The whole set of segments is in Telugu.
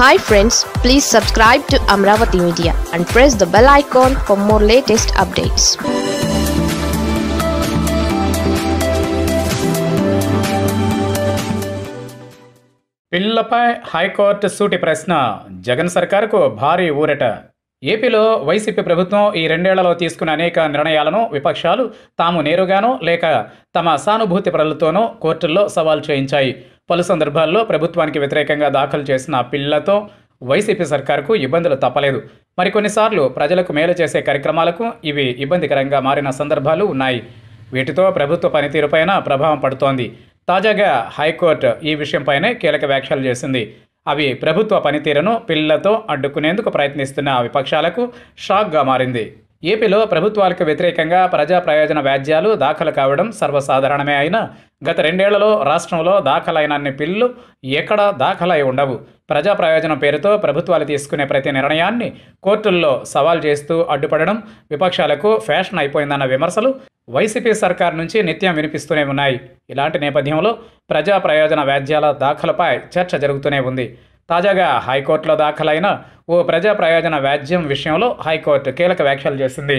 hi friends please subscribe to Amaravati media and press the bell icon for more latest updates పిల్లలపై హైకోర్టు సూటి ప్రశ్న జగన్ సర్కార్కు భారీ ఊరట ఏపీలో వైసీపీ ప్రభుత్వం ఈ రెండేళ్లలో తీసుకున్న అనేక నిర్ణయాలను విపక్షాలు తాము నేరుగానో లేక తమ సానుభూతి ప్రజలతోనో కోర్టుల్లో సవాల్ చేయించాయి పలు సందర్భాల్లో ప్రభుత్వానికి వ్యతిరేకంగా దాఖలు చేసిన పిల్లతో వైసీపీ సర్కారుకు ఇబ్బందులు తప్పలేదు మరికొన్నిసార్లు ప్రజలకు మేలు చేసే కార్యక్రమాలకు ఇవి ఇబ్బందికరంగా మారిన సందర్భాలు ఉన్నాయి వీటితో ప్రభుత్వ పనితీరుపైన ప్రభావం పడుతోంది తాజాగా హైకోర్టు ఈ విషయంపైనే కీలక వ్యాఖ్యలు చేసింది అవి ప్రభుత్వ పనితీరును పిల్లలతో అడ్డుకునేందుకు ప్రయత్నిస్తున్న విపక్షాలకు షాక్గా మారింది ఏపీలో ప్రభుత్వాలకు వ్యతిరేకంగా ప్రజా ప్రయోజన వ్యాజ్యాలు దాఖలు కావడం సర్వసాధారణమే అయినా గత రెండేళ్లలో రాష్ట్రంలో దాఖలైనన్ని పిల్లు ఎక్కడా దాఖలై ఉండవు ప్రజా ప్రయోజనం పేరుతో ప్రభుత్వాలు తీసుకునే ప్రతి నిర్ణయాన్ని కోర్టుల్లో సవాల్ చేస్తూ అడ్డుపడడం విపక్షాలకు ఫ్యాషన్ అయిపోయిందన్న విమర్శలు వైసీపీ సర్కార్ నుంచి నిత్యం వినిపిస్తూనే ఉన్నాయి ఇలాంటి నేపథ్యంలో ప్రజా ప్రయోజన వ్యాజ్యాల దాఖలపై చర్చ జరుగుతూనే ఉంది తాజాగా హైకోర్టులో దాఖలైన ఓ ప్రజా ప్రయోజన వ్యాజ్యం విషయంలో హైకోర్టు కీలక వ్యాఖ్యలు చేసింది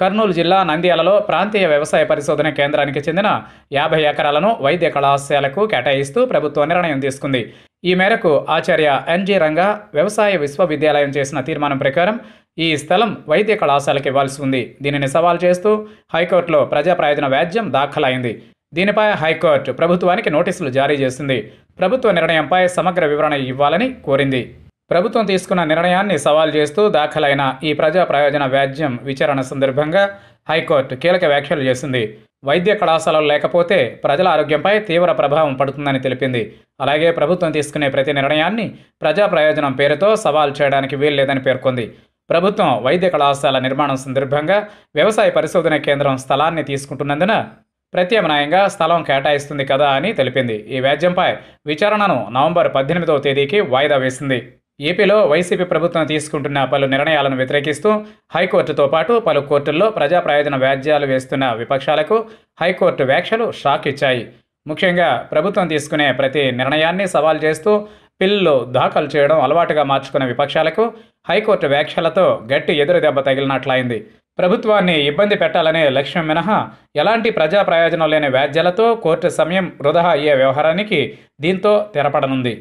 కర్నూలు జిల్లా నంద్యాలలో ప్రాంతీయ వ్యవసాయ పరిశోధన కేంద్రానికి చెందిన యాభై ఎకరాలను వైద్య కళాశాలకు కేటాయిస్తూ ప్రభుత్వం నిర్ణయం తీసుకుంది ఈ మేరకు ఆచార్య ఎన్జి రంగా వ్యవసాయ విశ్వవిద్యాలయం చేసిన తీర్మానం ప్రకారం ఈ స్థలం వైద్య కళాశాలకు ఇవ్వాల్సి ఉంది దీనిని సవాల్ చేస్తూ హైకోర్టులో ప్రజా ప్రయోజన వ్యాజ్యం దాఖలైంది దీనిపై హైకోర్టు ప్రభుత్వానికి నోటీసులు జారీ చేసింది ప్రభుత్వ నిర్ణయంపై సమగ్ర వివరణ ఇవ్వాలని కోరింది ప్రభుత్వం తీసుకున్న నిర్ణయాన్ని సవాల్ చేస్తూ దాఖలైన ఈ ప్రజా ప్రయోజన వ్యాజ్యం విచారణ సందర్భంగా హైకోర్టు కీలక వ్యాఖ్యలు చేసింది వైద్య కళాశాలలు లేకపోతే ప్రజల ఆరోగ్యంపై తీవ్ర ప్రభావం పడుతుందని తెలిపింది అలాగే ప్రభుత్వం తీసుకునే ప్రతి నిర్ణయాన్ని ప్రజా ప్రయోజనం పేరుతో సవాల్ చేయడానికి వీల్లేదని పేర్కొంది ప్రభుత్వం వైద్య కళాశాల నిర్మాణం సందర్భంగా వ్యవసాయ పరిశోధన కేంద్రం స్థలాన్ని తీసుకుంటున్నందున ప్రత్యామ్నాయంగా స్థలం కేటాయిస్తుంది కదా అని తెలిపింది ఈ వ్యాజ్యంపై విచారణను నవంబర్ పద్దెనిమిదవ తేదీకి వాయిదా వేసింది ఏపీలో వైసీపీ ప్రభుత్వం తీసుకుంటున్న పలు నిర్ణయాలను వ్యతిరేకిస్తూ హైకోర్టుతో పాటు పలు కోర్టుల్లో ప్రజా ప్రయోజన వ్యాజ్యాలు వేస్తున్న విపక్షాలకు హైకోర్టు వ్యాఖ్యలు షాక్ ఇచ్చాయి ముఖ్యంగా ప్రభుత్వం తీసుకునే ప్రతి నిర్ణయాన్ని సవాల్ చేస్తూ పిల్లలు దాఖలు చేయడం అలవాటుగా మార్చుకున్న విపక్షాలకు హైకోర్టు వ్యాఖ్యలతో గట్టి ఎదురుదెబ్బ తగిలినట్లయింది ప్రభుత్వాన్ని ఇబ్బంది పెట్టాలనే లక్ష్యం మినహా ఎలాంటి ప్రజా ప్రయోజనం లేని వ్యాధ్యాలతో కోర్టు సమయం వృధా అయ్యే వ్యవహారానికి దీంతో తెరపడనుంది